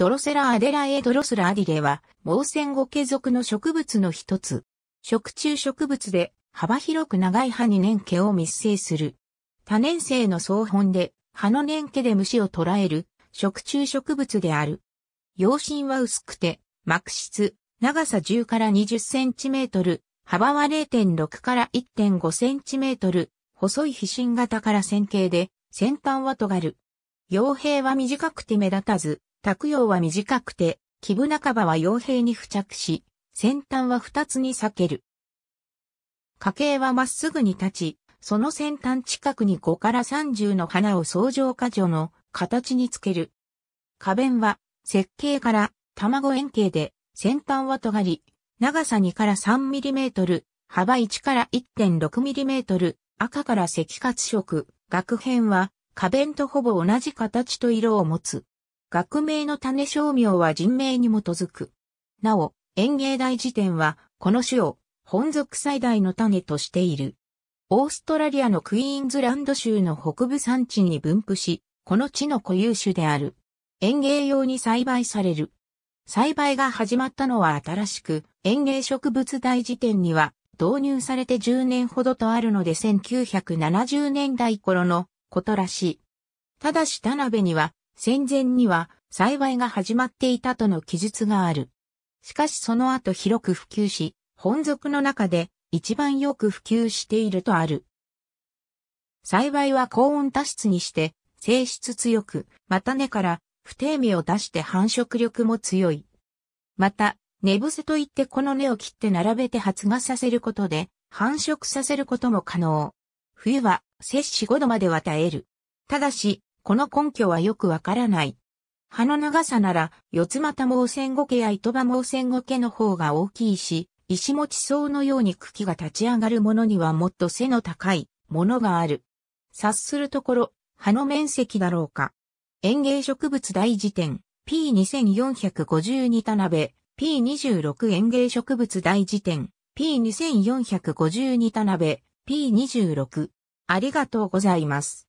ドロセラアデラエドロスラアディレは、毛線後継属の植物の一つ。食虫植物で、幅広く長い葉に年家を密生する。多年生の草本で、葉の年家で虫を捕らえる、食虫植物である。葉身は薄くて、膜質、長さ10から20センチメートル、幅は0.6から1.5センチメートル、細い皮芯型から線形で、先端は尖る。傭兵は短くて目立たず、卓葉は短くて、基部半ばは傭兵に付着し、先端は二つに裂ける。家系はまっすぐに立ち、その先端近くに5から30の花を相乗果樹の形につける。花弁は、設計から卵円形で、先端は尖り、長さ2から 3mm、幅1から 1.6mm、赤から赤褐色、額編は、花弁とほぼ同じ形と色を持つ。学名の種商名は人名に基づく。なお、園芸大辞典は、この種を、本属最大の種としている。オーストラリアのクイーンズランド州の北部山地に分布し、この地の固有種である。園芸用に栽培される。栽培が始まったのは新しく、園芸植物大辞典には導入されて10年ほどとあるので1970年代頃のことらしい。ただし田辺には戦前には栽培が始まっていたとの記述がある。しかしその後広く普及し、本属の中で一番よく普及しているとある。栽培は高温多湿にして、性質強く、また根から不定味を出して繁殖力も強い。また、寝伏せといってこの根を切って並べて発芽させることで、繁殖させることも可能。冬は摂氏5度までは耐える。ただし、この根拠はよくわからない。葉の長さなら、四つ股毛線ゴケや糸場毛線ゴケの方が大きいし、石持ち層のように茎が立ち上がるものにはもっと背の高いものがある。察するところ、葉の面積だろうか。園芸植物大辞典 P2452 田辺 P26 園芸植物大辞典 P2452 田辺 P26 ありがとうございます。